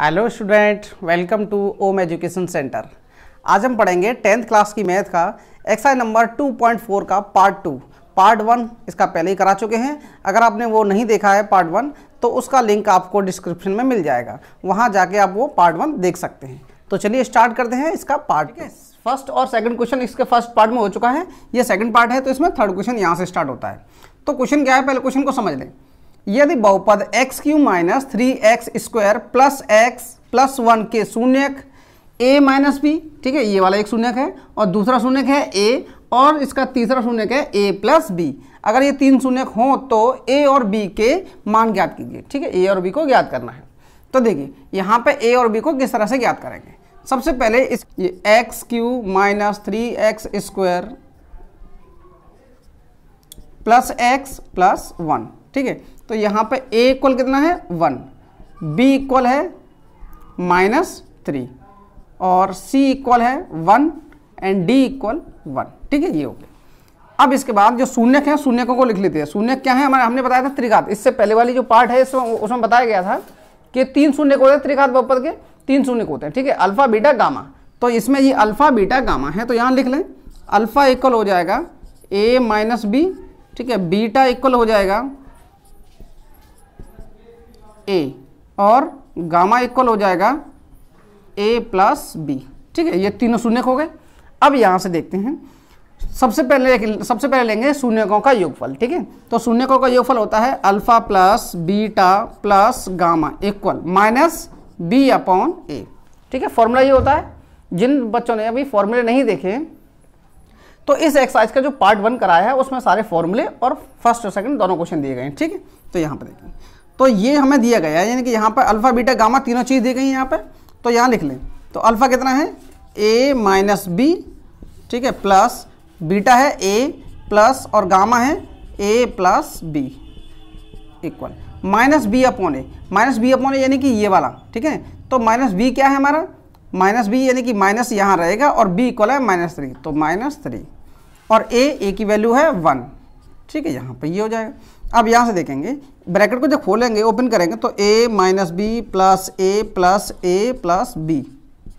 hello student welcome to Om education centre आज हम पढ़ेंगे टेंथ क्लास की मैथ का एक्सरसाइज नंबर 2.4 का पार्ट टू पार्ट वन इसका पहले ही करा चुके हैं अगर आपने वो नहीं देखा है पार्ट वन तो उसका लिंक आपको डिस्क्रिप्शन में मिल जाएगा वहाँ जाके आप वो पार्ट वन देख सकते हैं तो चलिए स्टार्ट करते हैं इसका पार्ट है फर्स्ट और सेकेंड क्वेश्चन इसके फर्स्ट पार्ट में हो चुका है ये सेकेंड पार्ट है तो इसमें थर्ड क्वेश्चन यहाँ से स्टार्ट होता है तो क्वेश्चन क्या है पहले क्वेश्चन को समझ लें यदि बहुपद x cube minus three x square plus x plus one के शून्य ए माइनस बी ठीक है ये वाला एक शून्यक है और दूसरा शून्यक है ए और इसका तीसरा शून्यक है ए प्लस बी अगर ये तीन शून्यक हो तो ए और बी के मान ज्ञात कीजिए ठीक है ए और बी को ज्ञात करना है तो देखिए यहाँ पे ए और बी को किस तरह से ज्ञात करेंगे सबसे पहले इस ये x cube minus three x square plus x plus one ठीक है तो यहाँ पर ए इक्वल कितना है वन बी इक्वल है माइनस थ्री और सी इक्वल है one and d equal one ठीक है ये हो गया अब इसके बाद जो शून्यक है शून्यकों को लिख लेते हैं शून्य क्या है हमारे हमने बताया था त्रिघात इससे पहले वाली जो पार्ट है इसमें उसमें बताया गया था कि तीन शून्य होते हैं त्रिघात बहुपद के तीन शून्य को होते हैं ठीक है अल्फा बीटा गामा तो इसमें ये अल्फा बीटा गामा है तो यहाँ लिख लें अल्फा इक्वल हो जाएगा ए माइनस बी ठीक है बीटा इक्वल हो जाएगा ए और गामा इक्वल हो जाएगा ए प्लस बी ठीक है ये तीनों शून्य हो गए अब यहाँ से देखते हैं सबसे पहले सबसे पहले लेंगे शून्यकों का योगफल ठीक है तो शून्यकों का योगफल होता है alpha plus beta plus gamma equal minus b upon a ठीक है फॉर्मूला ये होता है जिन बच्चों ने अभी फॉर्मूले नहीं देखे तो इस एक्सरसाइज का जो पार्ट वन कराया है उसमें सारे फॉर्मूले और फर्स्ट और सेकंड दोनों क्वेश्चन दिए गए हैं ठीक है तो यहाँ पर देखेंगे तो ये हमें दिया गया है यानी कि यहाँ पर अल्फ़ा बीटा गामा तीनों चीज़ दी गई यहाँ पर तो यहाँ लिख लें तो अल्फ़ा कितना है ए माइनस बी ठीक है प्लस बीटा है ए प्लस और गामा है a plus b equal minus b upon a minus b upon a यानी कि ये वाला ठीक है तो माइनस बी क्या है हमारा माइनस बी यानी कि माइनस यहाँ रहेगा और बी इक्वल है माइनस थ्री तो माइनस थ्री और ए ए की वैल्यू है वन ठीक है यहाँ पर ये यह हो जाएगा अब यहाँ से देखेंगे ब्रैकेट को जब खोलेंगे ओपन करेंगे तो a minus b plus a plus a plus b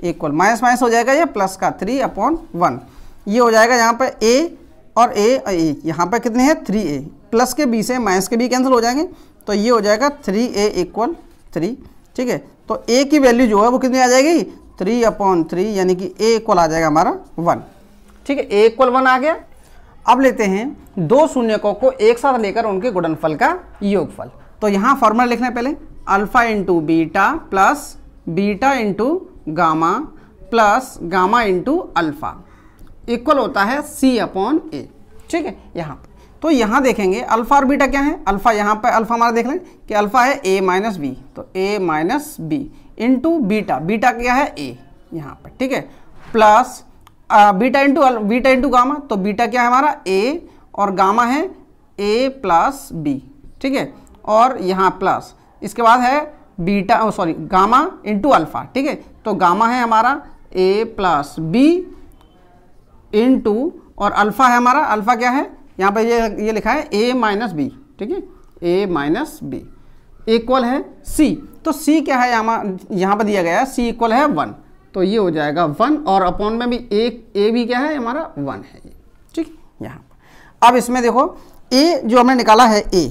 equal minus minus हो जाएगा ये प्लस का थ्री अपॉन वन ये हो जाएगा यहाँ पर ए और ए ए यहाँ पर कितने हैं थ्री ए प्लस के बी से माइनस के बी कैंसिल हो जाएंगे तो ये हो जाएगा थ्री ए इक्वल थ्री ठीक है तो ए की वैल्यू जो है वो कितनी आ जाएगी थ्री अपॉन थ्री यानी कि ए इक्वल आ जाएगा हमारा वन ठीक है ए इक्वल वन आ गया अब लेते हैं दो शून्यकों को एक साथ लेकर उनके गुणनफल का योगफल तो यहाँ फॉर्मूला लिखना है पहले alpha into beta plus beta into gamma plus gamma into alpha equal होता है सी अपॉन ए ठीक है यहाँ पर तो यहाँ देखेंगे अल्फा और बीटा क्या है अल्फा यहाँ पर अल्फा हमारा देख लें कि अल्फा है ए माइनस बी तो a minus b into beta beta क्या है ए यहाँ पर ठीक है plus beta into beta into gamma तो बीटा क्या है हमारा ए और गामा है ए प्लस बी ठीक है और यहाँ प्लस इसके बाद है beta sorry gamma into alpha ठीक है तो गामा है हमारा ए प्लस बी इंटू और अल्फ़ा है हमारा अल्फ़ा क्या है यहाँ पर ये ये लिखा है ए माइनस बी ठीक है ए माइनस बी इक्वल है सी तो सी क्या है यहाँ यहाँ पर दिया गया है सी इक्वल है वन तो ये हो जाएगा वन और अपॉन में भी एक ए भी क्या है हमारा वन है ये ठीक यहाँ पर अब इसमें देखो ए जो हमने निकाला है ए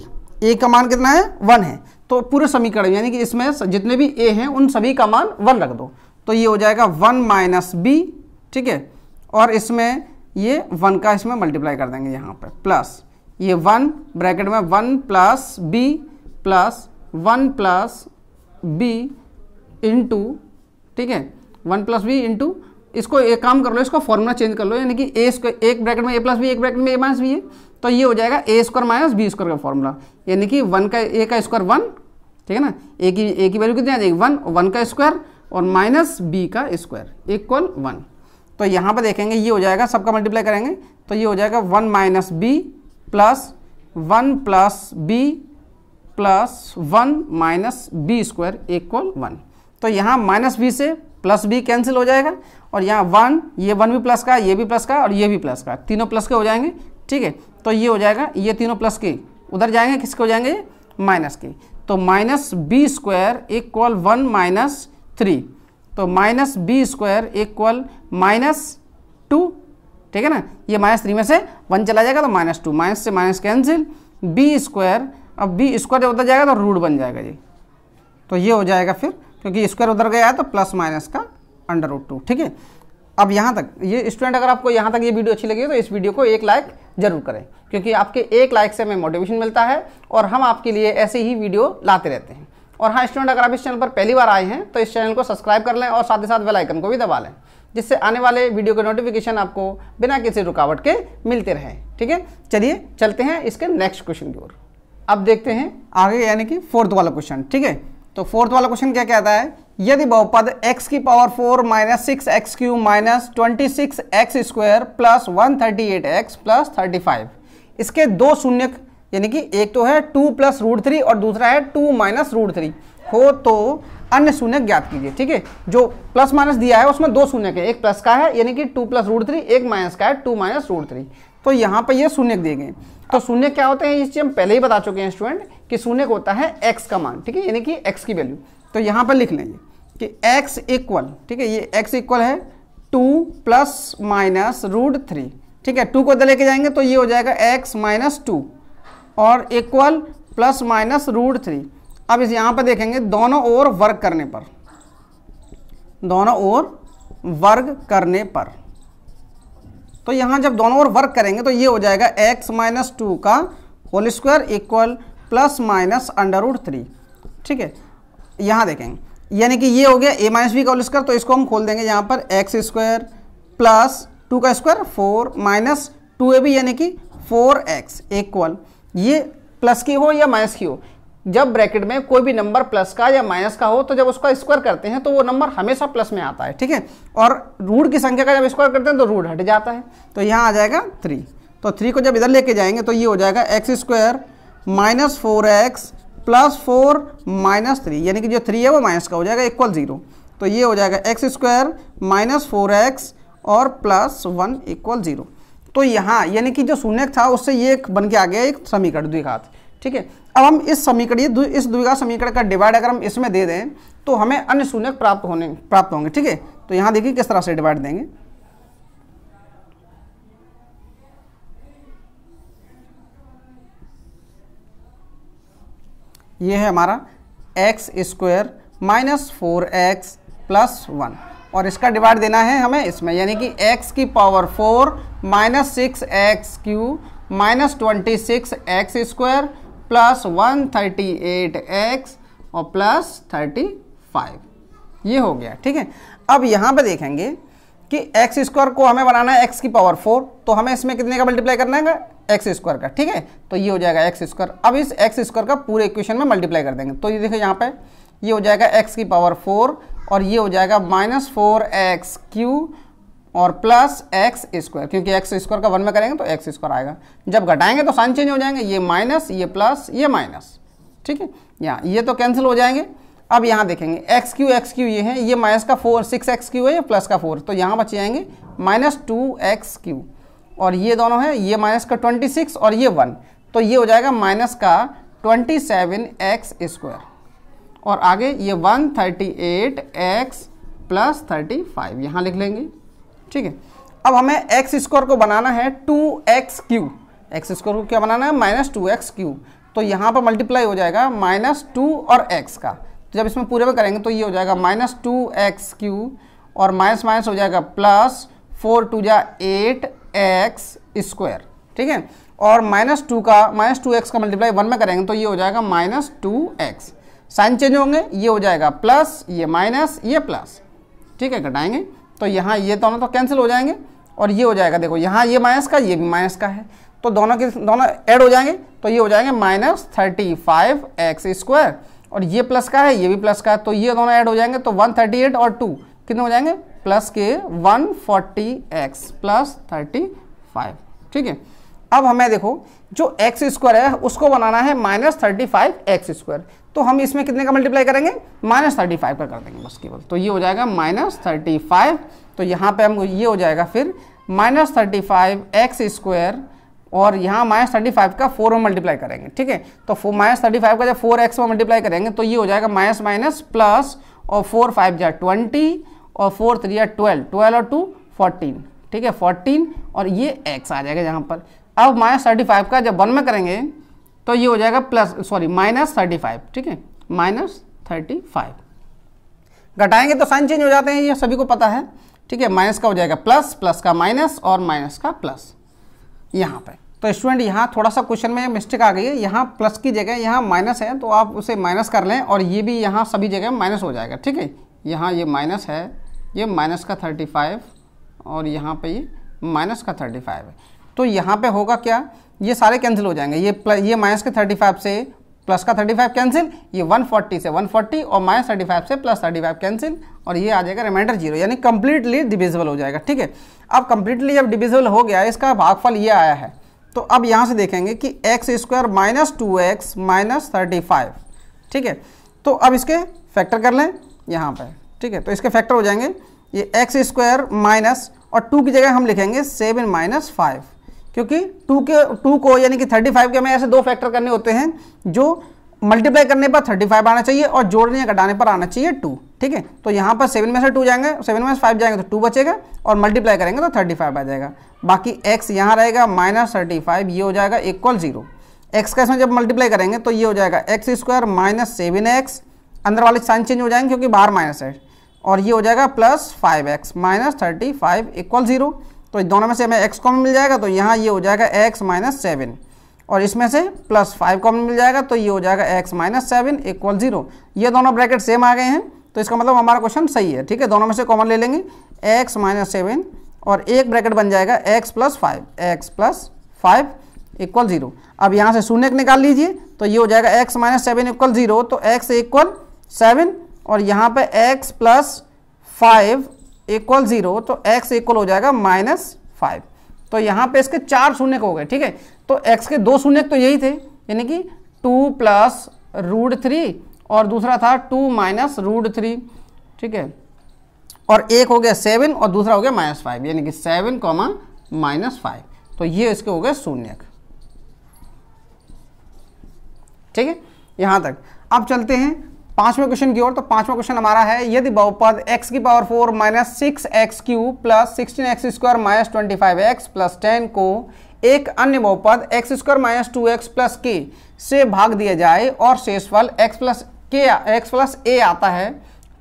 ए का मान कितना है वन है तो पूरे समीकरण यानी कि इसमें जितने भी ए हैं उन सभी का मान वन रख दो तो ये हो जाएगा वन माइनस बी ठीक है और इसमें ये वन का इसमें मल्टीप्लाई कर देंगे यहाँ पर प्लस ये वन ब्रैकेट में one plus b plus one plus b into ठीक है वन प्लस बी इंटू इसको एक काम कर लो इसको फॉर्मूला चेंज कर लो यानी कि ए स्क्वायर एक ब्रैकेट में ए प्लस बी एक ब्रैकेट में ए माइनस बी है तो ये हो जाएगा a square minus b square का फॉर्मूला यानी कि वन का ए का स्क्वायर वन ठीक है ना ए की ए की वैल्यू कितनी आ जाएगी वन वन का स्क्वायर और माइनस बी का स्क्वायर इक्वल वन तो यहाँ पर देखेंगे ये हो जाएगा सबका मल्टीप्लाई करेंगे तो ये हो जाएगा one minus b plus one plus b plus one minus b square equal one तो यहाँ माइनस बी से प्लस भी कैंसिल हो जाएगा और यहाँ वन ये वन भी प्लस का ये भी प्लस का और ये भी प्लस का तीनों प्लस के हो जाएंगे ठीक है तो ये हो जाएगा ये तीनों प्लस के उधर जाएंगे किसके हो जाएंगे माइनस के तो minus b square equal one minus three तो minus b square equal minus two ठीक है ना ये माइनस थ्री में से वन चला जाएगा तो माइनस टू माइनस से माइनस कैंसिल बी स्क्वायर अब बी स्क्वायर जब उधर जाएगा तो रूट बन जाएगा जी तो ये हो जाएगा फिर क्योंकि स्क्वायर उधर गया है तो प्लस माइनस का अंडर रूट टू ठीक है अब यहाँ तक ये स्टूडेंट अगर आपको यहाँ तक ये वीडियो अच्छी लगी तो इस वीडियो को एक लाइक जरूर करें क्योंकि आपके एक लाइक से हमें मोटिवेशन मिलता है और हम आपके लिए ऐसे ही वीडियो लाते रहते हैं और हाँ स्टूडेंट अगर आप इस चैनल पर पहली बार आए हैं तो इस चैनल को सब्सक्राइब कर लें और साथ ही साथ बेल आइकन को भी दबा लें जिससे आने वाले वीडियो के नोटिफिकेशन आपको बिना किसी रुकावट के मिलते रहे ठीक है चलिए चलते हैं इसके नेक्स्ट क्वेश्चन की ओर अब देखते हैं आगे यानी कि फोर्थ वाला क्वेश्चन ठीक है तो फोर्थ वाला क्वेश्चन क्या कहता है यदि बहुपद x की power four minus six x cube minus twenty six x square plus one thirty eight x plus thirty five इसके दो शून्य यानी कि एक तो है टू प्लस रूट थ्री और दूसरा है टू माइनस रूट थ्री हो तो अन्य शून्य ज्ञात कीजिए ठीक है जो प्लस माइनस दिया है उसमें दो शून्य है एक प्लस का है यानी कि टू प्लस रूट थ्री एक माइनस का है टू माइनस रूट थ्री तो यहाँ पर ये शून्य देंगे तो शून्य क्या होते हैं इस चीज़ हम पहले ही बता चुके हैं स्टूडेंट कि शून्य होता है एक्स का मान ठीक है यानी कि एक्स की वैल्यू तो यहाँ पर लिख लेंगे कि एक्स इक्वल ठीक है ये एक्स इक्वल है two plus minus root three ठीक है टू को दे लेके जाएंगे तो ये हो जाएगा एक्स माइनस टू और equal plus minus root three अब इस यहाँ पर देखेंगे दोनों ओर वर्ग करने पर दोनों ओर वर्ग करने पर तो यहाँ जब दोनों ओर वर्क करेंगे तो ये हो जाएगा एक्स माइनस टू का whole square equal plus minus under root three ठीक है यहाँ देखेंगे यानी कि ये हो गया ए माइनस बी का होल स्क्वायर तो इसको हम खोल देंगे यहाँ पर एक्स स्क्वायर प्लस टू का square four minus two a b यानी कि फोर एक्स इक्वल ये प्लस की हो या माइनस की हो जब ब्रैकेट में कोई भी नंबर प्लस का या माइनस का हो तो जब उसका स्क्वायर करते हैं तो वो नंबर हमेशा प्लस में आता है ठीक है और रूट की संख्या का जब स्क्वायर करते हैं तो रूट हट जाता है तो यहाँ आ जाएगा थ्री तो थ्री को जब इधर लेके जाएंगे तो ये हो जाएगा x square minus four x plus four minus three यानी कि जो थ्री है वो माइनस का हो जाएगा इक्वल ज़ीरो तो ये हो जाएगा x square minus four x और प्लस वन इक्वल ज़ीरो तो यहाँ यानी कि जो शून्य था उससे ये बन के आ गया एक समीकरण द्विघात ठीक है अब हम इस समीकरण इस द्विघात समीकरण का डिवाइड अगर हम इसमें दे दें तो हमें अन्य शून्य प्राप्त होने प्राप्त होंगे ठीक है तो यहाँ देखिए किस तरह से डिवाइड देंगे ये है हमारा x square minus four x plus one और इसका डिवाइड देना है हमें इसमें यानी कि x की power four minus six x cube minus twenty six x square plus one thirty eight x और प्लस थर्टी फाइव ये हो गया ठीक है अब यहाँ पे देखेंगे कि एक्स स्क्वायर को हमें बनाना है एक्स की पावर फोर तो हमें इसमें कितने का मल्टीप्लाई करना है एक्स स्क्वायर का ठीक है तो ये हो जाएगा एक्स स्क्वायर अब इस एक्स स्क्वायर का पूरे इक्वेशन में मल्टीप्लाई कर देंगे तो ये देखो यहाँ पे ये हो जाएगा एक्स की पावर फोर और ये हो जाएगा माइनस फोर एक्स क्यू और प्लस एक्स स्क्वायर क्योंकि एक्स स्क्वायर का वन में करेंगे तो एक्स स्क्वायर आएगा जब घटाएंगे तो साइन चेंज हो जाएंगे ये माइनस ये प्लस ये माइनस ठीक है यहाँ ये तो कैंसिल हो जाएंगे अब यहाँ देखेंगे एक्स क्यू एक्स क्यू ये है ये माइनस का फोर सिक्स एक्स क्यू है ये प्लस का फोर तो यहाँ बच जाएंगे माइनस टू एक्स क्यू और ये दोनों है ये माइनस का ट्वेंटी सिक्स और ये वन तो ये हो जाएगा माइनस का ट्वेंटी सेवन एक्स स्क्वायर और आगे ये one thirty eight x plus thirty five यहाँ लिख लेंगे ठीक है अब हमें एक्स स्क्वायर को बनाना है two x cube x square को क्या बनाना है माइनस टू एक्स क्यू तो यहाँ पर मल्टीप्लाई हो जाएगा माइनस टू और एक्स का तो जब इसमें पूरे में करेंगे तो ये हो जाएगा माइनस टू एक्स क्यू और माइनस माइनस हो जाएगा प्लस फोर टू या एट एक्स स्क्वायर ठीक है और माइनस टू का माइनस टू एक्स का मल्टीप्लाई वन में करेंगे तो ये हो जाएगा minus two x sign change होंगे ये हो जाएगा प्लस ये माइनस ये प्लस ठीक है घटाएंगे तो यहाँ ये दोनों तो कैंसिल हो जाएंगे और ये हो जाएगा देखो यहाँ ये माइनस का ये भी माइनस का है तो दोनों के दोनों ऐड हो जाएंगे तो ये हो जाएंगे minus thirty five x square और ये प्लस का है ये भी प्लस का है तो ये दोनों ऐड हो जाएंगे तो वन थर्टी एट और टू कितने हो जाएंगे प्लस के one forty x plus thirty five ठीक है अब हमें देखो जो एक्स स्क्वायर है उसको बनाना है minus thirty five x square तो हम इसमें कितने का मल्टीप्लाई करेंगे माइनस थर्टी फाइव का कर देंगे बस केवल तो ये हो जाएगा माइनस थर्टी फाइव तो यहाँ पे हम ये हो जाएगा फिर minus thirty five x square और यहाँ माइनस थर्टी फाइव का फोर में मल्टीप्लाई करेंगे ठीक है तो माइनस थर्टी फाइव का जब फोर एक्स में मल्टीप्लाई करेंगे तो ये हो जाएगा माइनस माइनस प्लस और फोर फाइव जा ट्वेंटी और फोर थ्री या ट्वेल्व ट्वेल्व और टू फोर्टीन ठीक है फोर्टीन और ये एक्स आ जाएगा यहाँ पर अब माइनस थर्टी फाइव का जब वन में करेंगे तो ये हो जाएगा plus sorry minus thirty five ठीक है माइनस थर्टी फाइव घटाएंगे तो साइन चेंज हो जाते हैं ये सभी को पता है ठीक है माइनस का हो जाएगा प्लस प्लस का माइनस और माइनस का प्लस यहाँ पे तो स्टूडेंट यहाँ थोड़ा सा क्वेश्चन में मिस्टेक आ गई है यहाँ प्लस की जगह यहाँ माइनस है तो आप उसे माइनस कर लें और ये भी यहाँ सभी जगह माइनस हो जाएगा ठीक है यहाँ ये माइनस है ये माइनस का थर्टी फाइव और यहाँ पे ये माइनस का थर्टी फाइव है तो यहाँ पे होगा क्या ये सारे कैंसिल हो जाएंगे ये प्लस ये माइनस के 35 से प्लस का 35 कैंसिल ये 140 से 140 और माइनस 35 से प्लस 35 कैंसिल और ये आ जाएगा रिमाइंडर जीरो यानी कम्प्लीटली डिविजिबल हो जाएगा ठीक है अब कम्प्लीटली जब डिविजिबल हो गया इसका भागफल ये आया है तो अब यहाँ से देखेंगे कि x square minus two x minus thirty five ठीक है तो अब इसके फैक्टर कर लें यहाँ पर ठीक है तो इसके फैक्टर हो जाएंगे ये एक्स स्क्वायर माइनस और टू की जगह हम लिखेंगे सेवन माइनस फाइव क्योंकि टू के टू को यानी कि थर्टी फाइव के हमें ऐसे दो फैक्टर करने होते हैं जो मल्टीप्लाई करने पर थर्टी फाइव आना चाहिए और जोड़ने या घटाने पर आना चाहिए टू ठीक है तो यहाँ पर सेवन में से टू जाएंगे सेवन में से फाइव जाएंगे तो टू बचेगा और मल्टीप्लाई करेंगे तो थर्टी फाइव आ जाएगा बाकी एक्स यहाँ रहेगा माइनस थर्टी फाइव ये हो जाएगा इक्वल जीरो एक्स का इसमें जब मल्टीप्लाई करेंगे तो ये हो जाएगा x square minus seven x अंदर वाले साइन चेंज हो जाएंगे क्योंकि बाहर माइनस है और ये हो जाएगा plus five x minus thirty five equal zero तो दोनों में से हमें एक्स कॉमन मिल जाएगा तो यहाँ ये हो जाएगा एक्स माइनस सेवन और इसमें से प्लस फाइव कॉमन मिल जाएगा तो ये हो जाएगा x minus seven equal zero ये दोनों ब्रैकेट सेम आ गए हैं तो इसका मतलब हमारा क्वेश्चन सही है ठीक है दोनों में से कॉमन ले लेंगे एक्स माइनस सेवन और एक ब्रैकेट बन जाएगा x plus five x plus five equal zero अब यहाँ से शून्य निकाल लीजिए तो ये हो जाएगा x minus seven equal zero तो एक्स इक्वल सेवन और यहाँ पर x plus five equal zero तो एक्स इक्वल हो जाएगा माइनस फाइव तो यहाँ पे इसके चार शून्य हो गए ठीक है तो एक्स के दो शून्य तो यही थे यानी कि टू प्लस रूट थ्री और दूसरा था टू माइनस रूट थ्री ठीक है और एक हो गया सेवन और दूसरा हो गया माइनस फाइव यानी कि सेवन कॉमा माइनस फाइव तो ये इसके हो गए शून्य ठीक है यहाँ तक अब चलते हैं पांचवें क्वेश्चन की ओर तो पांचवा क्वेश्चन हमारा है यदि बहुपद x की power four minus six x cube plus sixteen x square minus twenty five x plus ten को एक अन्य बहुपद x square minus two x plus k से भाग दिया जाए और शेषफल x प्लस के एक्स प्लस ए आता है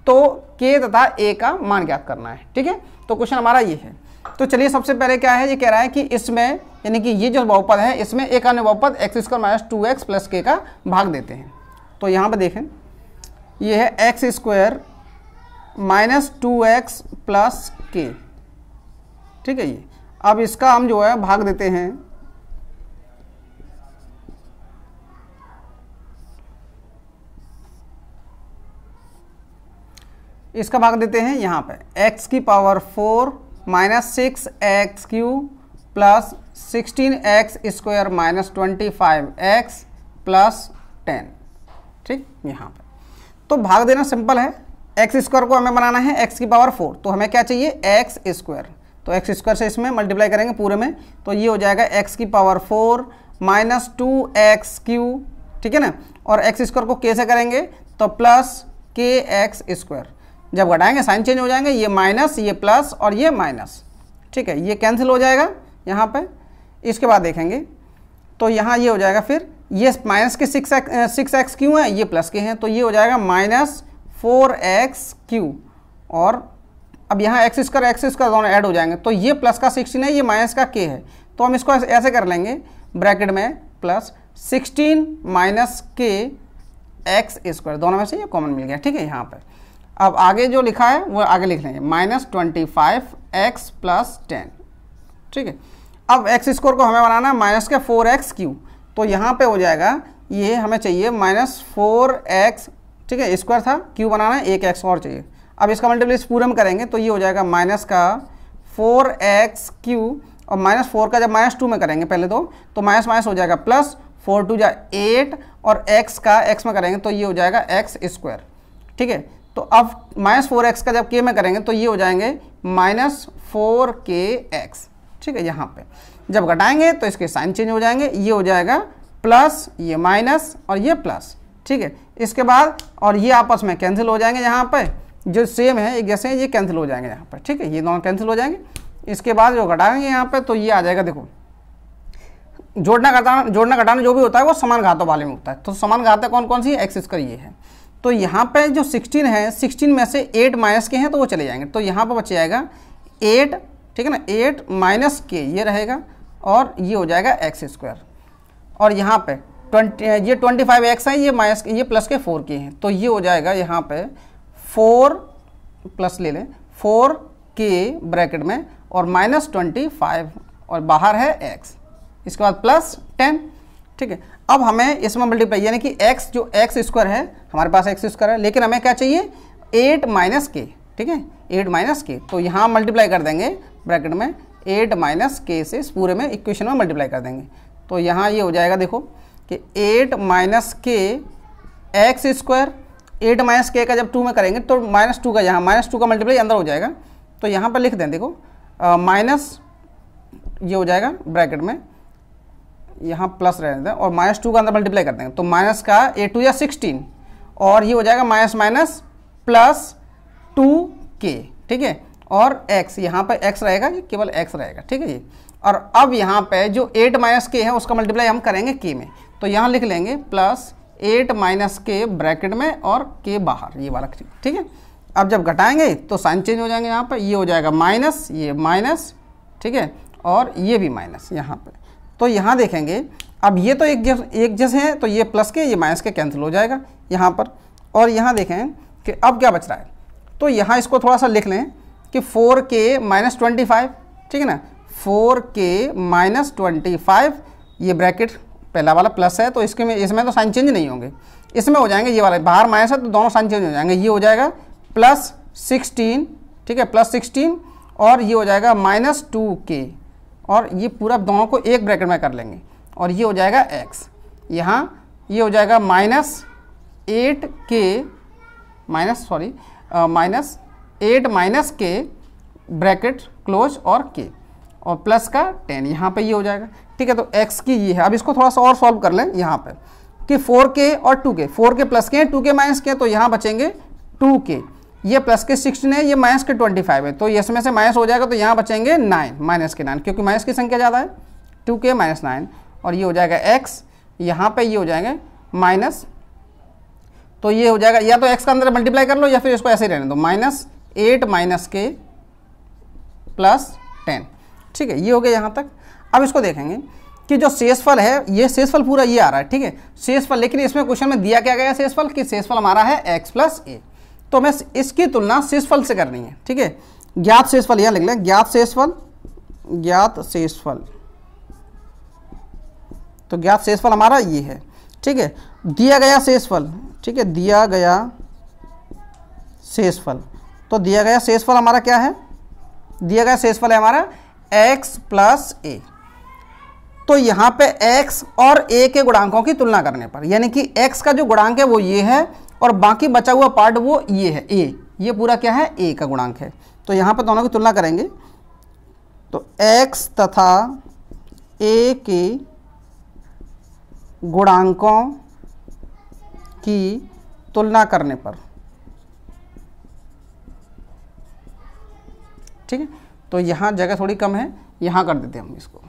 तो के तथा ए का मान ज्ञात करना है ठीक है तो क्वेश्चन हमारा ये है तो चलिए सबसे पहले क्या है ये कह रहा है कि इसमें यानी कि ये जो बहुपद है इसमें एक अन्य बहुपद x square minus two x plus k का भाग देते हैं तो यहाँ पर देखें ये है x square minus two x plus k ठीक है ये अब इसका हम जो है भाग देते हैं इसका भाग देते हैं यहाँ पे x की power four minus six x cube plus sixteen x square minus twenty five x plus ten ठीक यहाँ पे तो भाग देना सिंपल है एक्स स्क्वायर को हमें बनाना है एक्स की पावर फोर तो हमें क्या चाहिए एक्स स्क्वायर तो एक्स स्क्वायर से इसमें मल्टीप्लाई करेंगे पूरे में तो ये हो जाएगा एक्स की power four minus two x cube ठीक है ना और एक्स स्क्वायर को के से करेंगे तो प्लस के एक्स स्क्वायर जब घटाएंगे साइन चेंज हो जाएंगे ये माइनस ये प्लस और ये माइनस ठीक है ये कैंसिल हो जाएगा यहाँ पर इसके बाद देखेंगे तो यहाँ ये हो जाएगा फिर ये माइनस के six x six x cube है ये प्लस के हैं तो ये हो जाएगा माइनस फोर एक्स क्यू और अब यहाँ एक्स स्क्वायर एक्स स्क्वायर दोनों ऐड हो जाएंगे तो ये प्लस का सिक्सटीन है ये माइनस का के है तो हम इसको ऐसे कर लेंगे ब्रैकेट में plus sixteen minus k x square दोनों में से ये कॉमन मिल गया ठीक है यहाँ पर अब आगे जो लिखा है वो आगे लिख लेंगे minus twenty five x plus ten ठीक है अब एक्स स्क्वायर को हमें बनाना है माइनस के फोर एक्स क्यू तो यहाँ पे हो जाएगा ये हमें चाहिए माइनस फोर एक्स ठीक है स्क्वायर था क्यू बनाना है एक एक्स और चाहिए अब इसका मल्टीप्ल पूरे में करेंगे तो ये हो जाएगा माइनस का फोर एक्स क्यू और माइनस फोर का जब माइनस टू में करेंगे पहले तो तो माइनस माइनस हो जाएगा प्लस फोर टू जा एट और एक्स का एक्स में करेंगे तो ये हो जाएगा एक्स स्क्वायर ठीक है तो अब माइनस फोर एक्स का जब के में करेंगे तो ये हो जाएंगे माइनस फोर के एक्स ठीक है यहाँ पे जब घटाएंगे तो इसके साइन चेंज हो जाएंगे ये हो जाएगा प्लस ये माइनस और ये प्लस ठीक है इसके बाद और ये आपस में कैंसिल हो जाएंगे यहाँ पर जो सेम है एक जैसे ये कैंसिल हो जाएंगे यहाँ पर ठीक है ये नॉन कैंसिल हो जाएंगे इसके बाद जो घटाएंगे यहाँ पर तो ये आ जाएगा देखो जोड़ना घटाना जोड़ना घटाना जो भी होता है वो समान घातों वाले में होता है तो समान घातें कौन कौन सी एक्सिस का ये है तो यहाँ पे जो 16 है 16 में से 8 माइनस के हैं तो वो चले जाएंगे तो यहाँ पर बच जाएगा 8 ठीक है ना एट माइनस के ये रहेगा और ये हो जाएगा एक्स स्क्वायर और यहाँ पे ट्वेंटी ये ट्वेंटी फाइव एक्स है ये माइनस ये प्लस के फोर के हैं तो ये हो जाएगा यहाँ पे फोर प्लस ले लें फोर के ब्रैकेट में और माइनस ट्वेंटी फाइव और बाहर है एक्स इसके बाद प्लस टेन ठीक है अब हमें इसमें मल्टीप्लाई यानी कि एक्स जो एक्स स्क्वायर है हमारे पास एक्स स्क्वायर है लेकिन हमें क्या चाहिए एट माइनस के ठीक है एट माइनस के तो यहाँ मल्टीप्लाई कर देंगे ब्रैकेट में एट माइनस के से इस पूरे में इक्वेशन में मल्टीप्लाई कर देंगे तो यहाँ ये हो जाएगा देखो कि eight minus k x square eight minus k का जब टू में करेंगे तो माइनस टू का यहाँ माइनस टू का मल्टीप्लाई अंदर हो जाएगा तो यहाँ पर लिख दें देखो माइनस ये हो जाएगा ब्रैकेट में यहाँ प्लस रह देते हैं और माइनस टू का अंदर मल्टीप्लाई कर देंगे तो माइनस का ए टू या सिक्सटीन और ये हो जाएगा माइनस माइनस प्लस टू के ठीक है और x यहाँ पर x रहेगा ये केवल x रहेगा ठीक है जी और अब यहाँ पे जो 8 माइनस के है उसका मल्टीप्लाई हम करेंगे के में तो यहाँ लिख लेंगे plus eight minus k bracket में और के बाहर ये वाला ठीक है अब जब घटाएंगे तो साइन चेंज हो जाएंगे यहाँ पर ये हो जाएगा माइनस ये माइनस ठीक है और ये भी माइनस यहाँ पर तो यहाँ देखेंगे अब ये तो एक जस एक जैसे हैं तो ये प्लस के ये माइनस के कैंसिल हो जाएगा यहाँ पर और यहाँ देखें कि अब क्या बच रहा है तो यहाँ इसको थोड़ा सा लिख लें कि 4k के माइनस ट्वेंटी ठीक है ना 4k के माइनस ट्वेंटी ये ब्रैकेट पहला वाला प्लस है तो इसके में इसमें तो साइन चेंज नहीं होंगे इसमें हो जाएंगे ये वाला बाहर माइनस है तो दोनों साइन चेंज हो जाएंगे ये हो जाएगा प्लस सिक्सटीन ठीक है प्लस सिक्सटीन और ये हो जाएगा माइनस टू के और ये पूरा दोनों को एक ब्रैकेट में कर लेंगे और ये हो जाएगा एक्स यहाँ ये हो जाएगा minus eight k minus sorry minus eight minus k bracket close और के और प्लस का टेन यहाँ पे ये यह हो जाएगा ठीक है तो एक्स की ये है अब इसको थोड़ा सा और सॉल्व कर लें यहाँ पे कि फोर के और टू के फोर के प्लस के हैं टू के माइनस के तो यहाँ बचेंगे टू के ये प्लस के सिक्सटीन है ये माइनस के ट्वेंटी फाइव है तो ये इसमें से माइनस हो जाएगा तो यहाँ बचेंगे नाइन माइनस के नाइन क्योंकि माइनस की संख्या ज़्यादा है टू के माइनस नाइन और ये हो जाएगा एक्स यहाँ पे ये हो जाएंगे माइनस तो ये हो जाएगा या तो एक्स का अंदर मल्टीप्लाई कर लो या फिर इसको ऐसे ही रहने दो minus eight minus k plus ten ठीक है ये हो गया यहाँ तक अब इसको देखेंगे कि जो शेषफल है ये शेषफल पूरा ये आ रहा है ठीक है शेषफल लेकिन इसमें क्वेश्चन में दिया क्या गया शेषफल कि शेषफल हमारा है एक्स प्लस ए तो हमें इसकी तुलना शेषफल से करनी है ठीक है ज्ञात शेषफल यह लिख लें ज्ञात शेषफल ज्ञात शेषफल तो ज्ञात शेषफल हमारा ये है ठीक है दिया गया शेषफल ठीक है दिया गया शेषफल तो दिया गया शेषफल हमारा क्या है दिया गया शेषफल है हमारा x प्लस ए तो यहाँ पे x और a के गुणांकों की तुलना करने पर यानी कि x का जो गुणांक है वो ये है और बाकी बचा हुआ पार्ट वो ये है a ये पूरा क्या है a का गुणांक है तो यहाँ पर दोनों की तुलना करेंगे तो x तथा a के गुणांकों की तुलना करने पर ठीक है तो यहाँ जगह थोड़ी कम है यहाँ कर देते हैं हम इसको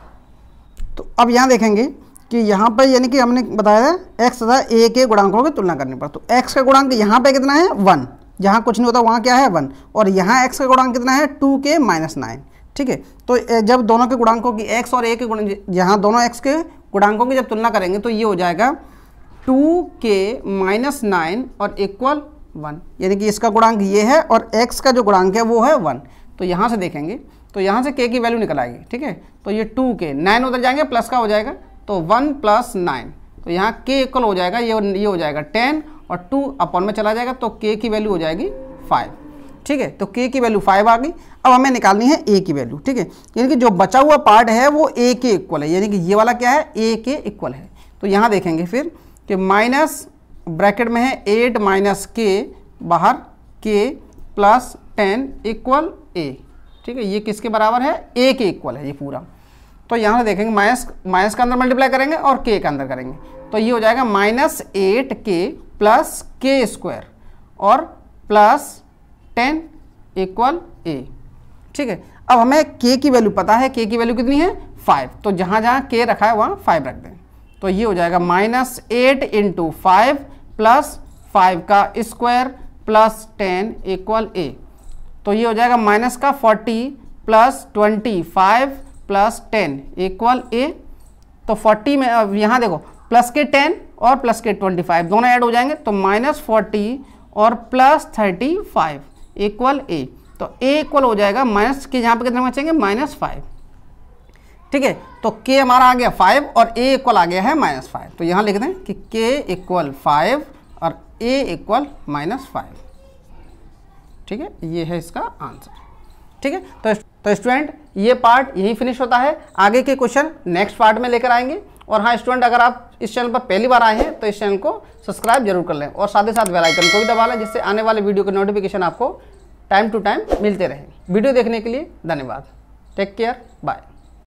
तो अब यहाँ देखेंगे कि यहाँ पर यानी कि हमने बताया है एक्स तथा ए के गुणांकों की तुलना करनी पड़ती तो एक्स का गुणांक यहाँ पर कितना है वन जहाँ कुछ नहीं होता वहाँ क्या है वन और यहाँ एक्स का गुणांक कितना है टू के माइनस नाइन ठीक है तो जब दोनों के गुणांकों की एक्स और ए के गुण यहाँ दोनों एक्स के गुणांकों की जब तुलना करेंगे तो ये हो जाएगा टू के माइनस नाइन और इक्वल वन यानी कि इसका गुणांक ये है और एक्स का जो गुणांक है वो है वन तो यहाँ से देखेंगे तो यहाँ से के की वैल्यू निकल आएगी ठीक है तो ये टू के नाइन उधर जाएंगे प्लस का हो जाएगा तो वन प्लस नाइन तो यहाँ के इक्वल हो जाएगा ये ये हो जाएगा टेन और टू अपॉन में चला जाएगा तो के की वैल्यू हो जाएगी फाइव ठीक है तो के की वैल्यू फाइव आ गई अब हमें निकालनी है ए की वैल्यू ठीक है यानी कि जो बचा हुआ पार्ट है वो ए के इक्वल है यानी कि ये वाला क्या है ए के इक्वल है तो यहाँ देखेंगे फिर कि माइनस ब्रैकेट में है एट माइनस के बाहर के प्लस टेन इक्वल ए ठीक है ये किसके बराबर है ए के इक्वल है ये पूरा तो यहाँ से देखेंगे माइनस माइनस के अंदर मल्टीप्लाई करेंगे और के के अंदर करेंगे तो ये हो जाएगा minus eight k plus k square और प्लस टेन इक्वल ए ठीक है अब हमें के की वैल्यू पता है के की वैल्यू कितनी है फाइव तो जहाँ जहाँ के रखा है वहाँ फाइव रख दें तो ये हो जाएगा minus eight into five plus five का square plus ten equal a तो ये हो जाएगा माइनस का forty plus twenty five plus ten equal a तो फोर्टी में अब यहाँ देखो प्लस के टेन और प्लस के ट्वेंटी फाइव दोनों ऐड हो जाएंगे तो माइनस फोर्टी और plus thirty five equal a तो ए इक्वल हो जाएगा माइनस के यहाँ पे कितने बचेंगे माइनस फाइव ठीक है तो के हमारा आ गया फाइव और ए इक्वल आ गया है माइनस फाइव तो यहाँ लिख दें कि के इक्वल फाइव और ए इक्वल माइनस फाइव ठीक है ये है इसका आंसर ठीक है तो तो स्टूडेंट ये पार्ट यही फिनिश होता है आगे के क्वेश्चन नेक्स्ट पार्ट में लेकर आएंगे और हाँ स्टूडेंट अगर आप इस चैनल पर पहली बार आए हैं तो इस चैनल को सब्सक्राइब जरूर कर लें और साथ ही साथ बेल आइकन को भी दबा लें जिससे आने वाले वीडियो के नोटिफिकेशन आपको टाइम टू टाइम मिलते रहे वीडियो देखने के लिए धन्यवाद टेक केयर बाय